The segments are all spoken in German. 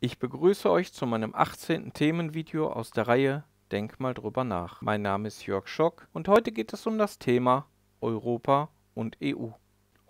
Ich begrüße euch zu meinem 18. Themenvideo aus der Reihe Denk mal drüber nach. Mein Name ist Jörg Schock und heute geht es um das Thema Europa und EU.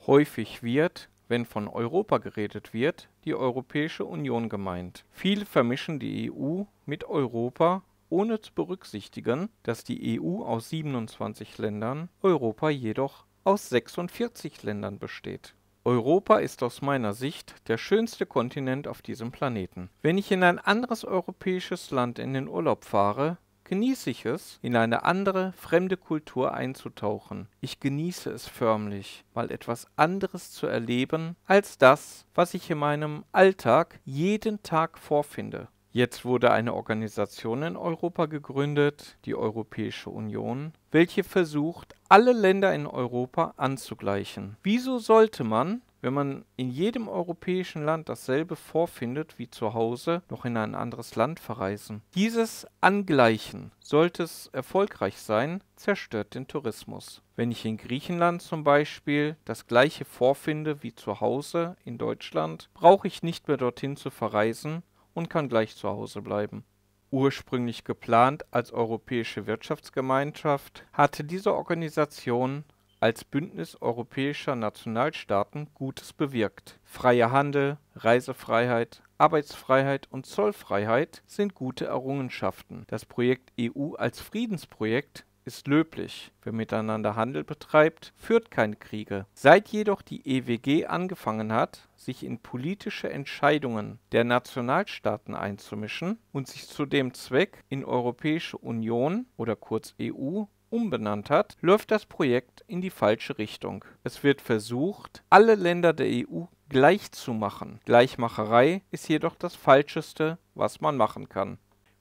Häufig wird, wenn von Europa geredet wird, die Europäische Union gemeint. Viele vermischen die EU mit Europa, ohne zu berücksichtigen, dass die EU aus 27 Ländern, Europa jedoch aus 46 Ländern besteht. Europa ist aus meiner Sicht der schönste Kontinent auf diesem Planeten. Wenn ich in ein anderes europäisches Land in den Urlaub fahre, genieße ich es, in eine andere, fremde Kultur einzutauchen. Ich genieße es förmlich, mal etwas anderes zu erleben als das, was ich in meinem Alltag jeden Tag vorfinde. Jetzt wurde eine Organisation in Europa gegründet, die Europäische Union, welche versucht, alle Länder in Europa anzugleichen. Wieso sollte man, wenn man in jedem europäischen Land dasselbe vorfindet wie zu Hause, noch in ein anderes Land verreisen? Dieses Angleichen, sollte es erfolgreich sein, zerstört den Tourismus. Wenn ich in Griechenland zum Beispiel das gleiche vorfinde wie zu Hause in Deutschland, brauche ich nicht mehr dorthin zu verreisen, und kann gleich zu Hause bleiben. Ursprünglich geplant als Europäische Wirtschaftsgemeinschaft, hatte diese Organisation als Bündnis europäischer Nationalstaaten Gutes bewirkt. Freier Handel, Reisefreiheit, Arbeitsfreiheit und Zollfreiheit sind gute Errungenschaften. Das Projekt EU als Friedensprojekt ist löblich. Wer miteinander Handel betreibt, führt keine Kriege. Seit jedoch die EWG angefangen hat, sich in politische Entscheidungen der Nationalstaaten einzumischen und sich zu dem Zweck in Europäische Union oder kurz EU umbenannt hat, läuft das Projekt in die falsche Richtung. Es wird versucht, alle Länder der EU gleich zu machen. Gleichmacherei ist jedoch das Falscheste, was man machen kann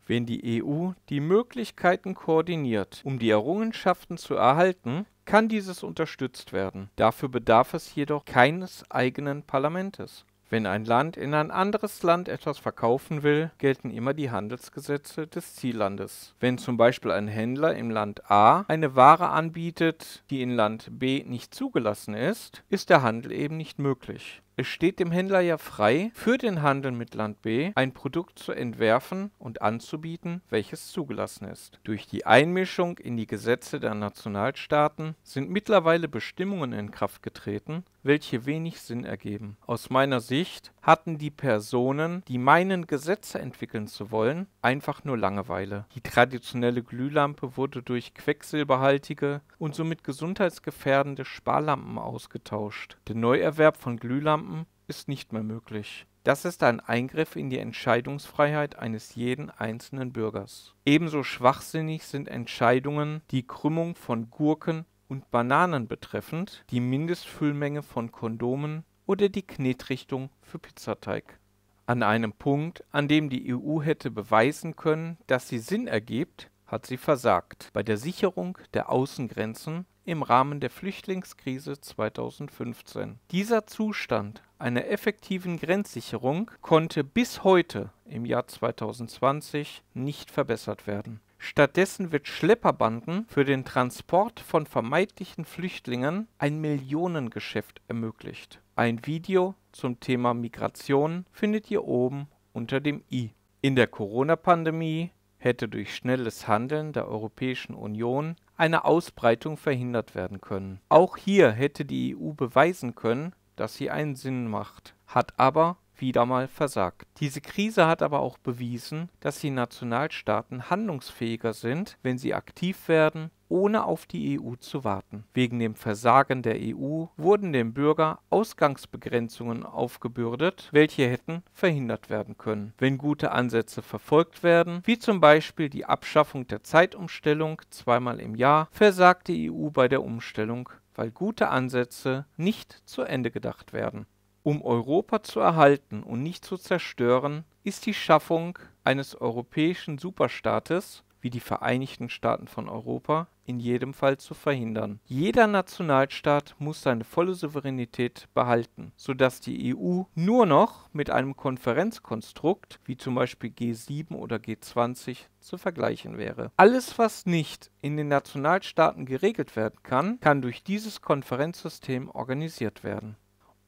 wenn die EU die Möglichkeiten koordiniert, um die Errungenschaften zu erhalten, kann dieses unterstützt werden. Dafür bedarf es jedoch keines eigenen Parlamentes. Wenn ein Land in ein anderes Land etwas verkaufen will, gelten immer die Handelsgesetze des Ziellandes. Wenn zum Beispiel ein Händler im Land A eine Ware anbietet, die in Land B nicht zugelassen ist, ist der Handel eben nicht möglich. Es steht dem Händler ja frei, für den Handel mit Land B ein Produkt zu entwerfen und anzubieten, welches zugelassen ist. Durch die Einmischung in die Gesetze der Nationalstaaten sind mittlerweile Bestimmungen in Kraft getreten, welche wenig Sinn ergeben. Aus meiner Sicht hatten die Personen, die meinen, Gesetze entwickeln zu wollen, einfach nur Langeweile. Die traditionelle Glühlampe wurde durch quecksilberhaltige und somit gesundheitsgefährdende Sparlampen ausgetauscht. Der Neuerwerb von Glühlampen ist nicht mehr möglich. Das ist ein Eingriff in die Entscheidungsfreiheit eines jeden einzelnen Bürgers. Ebenso schwachsinnig sind Entscheidungen, die Krümmung von Gurken und Bananen betreffend, die Mindestfüllmenge von Kondomen oder die Knetrichtung für Pizzateig. An einem Punkt, an dem die EU hätte beweisen können, dass sie Sinn ergibt, hat sie versagt bei der Sicherung der Außengrenzen im Rahmen der Flüchtlingskrise 2015. Dieser Zustand einer effektiven Grenzsicherung konnte bis heute im Jahr 2020 nicht verbessert werden. Stattdessen wird Schlepperbanden für den Transport von vermeintlichen Flüchtlingen ein Millionengeschäft ermöglicht. Ein Video zum Thema Migration findet ihr oben unter dem i. In der Corona-Pandemie hätte durch schnelles Handeln der Europäischen Union eine Ausbreitung verhindert werden können. Auch hier hätte die EU beweisen können, dass sie einen Sinn macht, hat aber wieder mal versagt. Diese Krise hat aber auch bewiesen, dass die Nationalstaaten handlungsfähiger sind, wenn sie aktiv werden, ohne auf die EU zu warten. Wegen dem Versagen der EU wurden dem Bürger Ausgangsbegrenzungen aufgebürdet, welche hätten verhindert werden können. Wenn gute Ansätze verfolgt werden, wie zum Beispiel die Abschaffung der Zeitumstellung zweimal im Jahr, versagt die EU bei der Umstellung, weil gute Ansätze nicht zu Ende gedacht werden. Um Europa zu erhalten und nicht zu zerstören, ist die Schaffung eines europäischen Superstaates wie die Vereinigten Staaten von Europa in jedem Fall zu verhindern. Jeder Nationalstaat muss seine volle Souveränität behalten, sodass die EU nur noch mit einem Konferenzkonstrukt wie zum Beispiel G7 oder G20 zu vergleichen wäre. Alles, was nicht in den Nationalstaaten geregelt werden kann, kann durch dieses Konferenzsystem organisiert werden.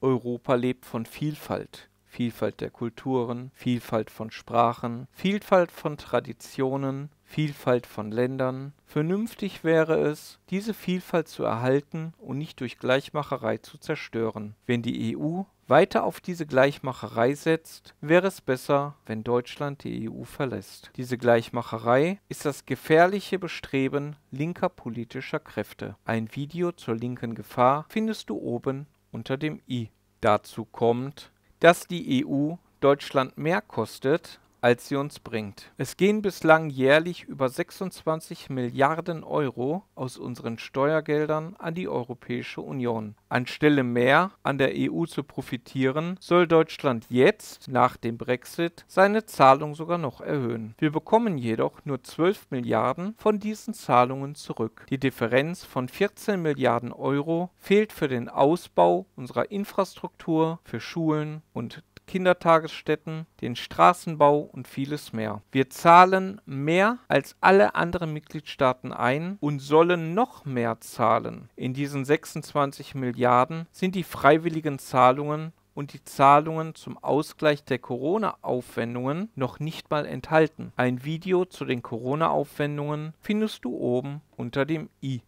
Europa lebt von Vielfalt. Vielfalt der Kulturen, Vielfalt von Sprachen, Vielfalt von Traditionen, Vielfalt von Ländern. Vernünftig wäre es, diese Vielfalt zu erhalten und nicht durch Gleichmacherei zu zerstören. Wenn die EU weiter auf diese Gleichmacherei setzt, wäre es besser, wenn Deutschland die EU verlässt. Diese Gleichmacherei ist das gefährliche Bestreben linker politischer Kräfte. Ein Video zur linken Gefahr findest du oben unter dem i. Dazu kommt, dass die EU Deutschland mehr kostet als sie uns bringt. Es gehen bislang jährlich über 26 Milliarden Euro aus unseren Steuergeldern an die Europäische Union. Anstelle mehr an der EU zu profitieren, soll Deutschland jetzt, nach dem Brexit, seine Zahlung sogar noch erhöhen. Wir bekommen jedoch nur 12 Milliarden von diesen Zahlungen zurück. Die Differenz von 14 Milliarden Euro fehlt für den Ausbau unserer Infrastruktur für Schulen und Kindertagesstätten, den Straßenbau und vieles mehr. Wir zahlen mehr als alle anderen Mitgliedstaaten ein und sollen noch mehr zahlen. In diesen 26 Milliarden sind die freiwilligen Zahlungen und die Zahlungen zum Ausgleich der Corona-Aufwendungen noch nicht mal enthalten. Ein Video zu den Corona-Aufwendungen findest du oben unter dem i.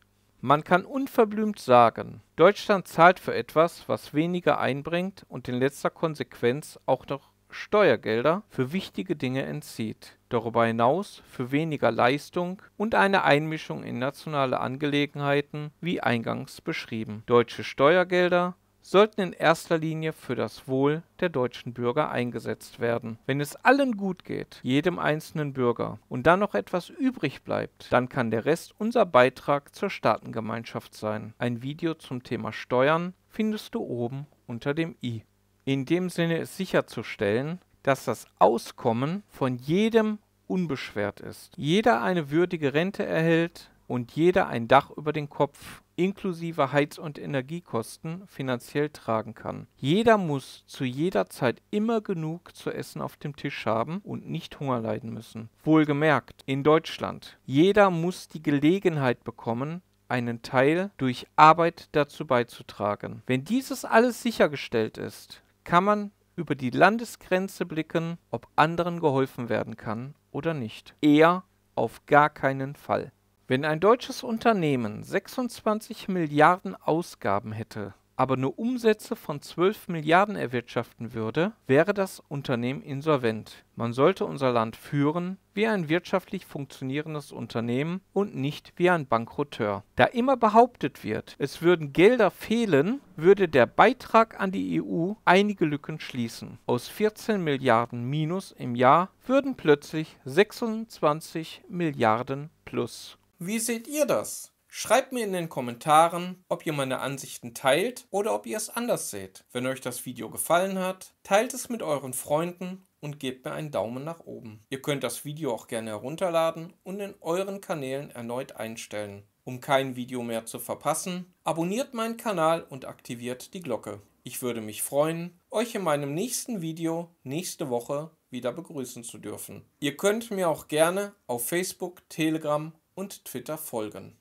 Man kann unverblümt sagen, Deutschland zahlt für etwas, was weniger einbringt und in letzter Konsequenz auch noch Steuergelder für wichtige Dinge entzieht, darüber hinaus für weniger Leistung und eine Einmischung in nationale Angelegenheiten, wie eingangs beschrieben. Deutsche Steuergelder sollten in erster Linie für das Wohl der deutschen Bürger eingesetzt werden. Wenn es allen gut geht, jedem einzelnen Bürger, und dann noch etwas übrig bleibt, dann kann der Rest unser Beitrag zur Staatengemeinschaft sein. Ein Video zum Thema Steuern findest du oben unter dem i. In dem Sinne ist sicherzustellen, dass das Auskommen von jedem unbeschwert ist. Jeder eine würdige Rente erhält, und jeder ein Dach über den Kopf inklusive Heiz- und Energiekosten finanziell tragen kann. Jeder muss zu jeder Zeit immer genug zu essen auf dem Tisch haben und nicht Hunger leiden müssen. Wohlgemerkt, in Deutschland. Jeder muss die Gelegenheit bekommen, einen Teil durch Arbeit dazu beizutragen. Wenn dieses alles sichergestellt ist, kann man über die Landesgrenze blicken, ob anderen geholfen werden kann oder nicht. Er auf gar keinen Fall. Wenn ein deutsches Unternehmen 26 Milliarden Ausgaben hätte, aber nur Umsätze von 12 Milliarden erwirtschaften würde, wäre das Unternehmen insolvent. Man sollte unser Land führen wie ein wirtschaftlich funktionierendes Unternehmen und nicht wie ein Bankrotteur. Da immer behauptet wird, es würden Gelder fehlen, würde der Beitrag an die EU einige Lücken schließen. Aus 14 Milliarden Minus im Jahr würden plötzlich 26 Milliarden Plus. Wie seht ihr das? Schreibt mir in den Kommentaren, ob ihr meine Ansichten teilt oder ob ihr es anders seht. Wenn euch das Video gefallen hat, teilt es mit euren Freunden und gebt mir einen Daumen nach oben. Ihr könnt das Video auch gerne herunterladen und in euren Kanälen erneut einstellen. Um kein Video mehr zu verpassen, abonniert meinen Kanal und aktiviert die Glocke. Ich würde mich freuen, euch in meinem nächsten Video nächste Woche wieder begrüßen zu dürfen. Ihr könnt mir auch gerne auf Facebook, Telegram und Twitter folgen.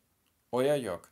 Euer Jörg.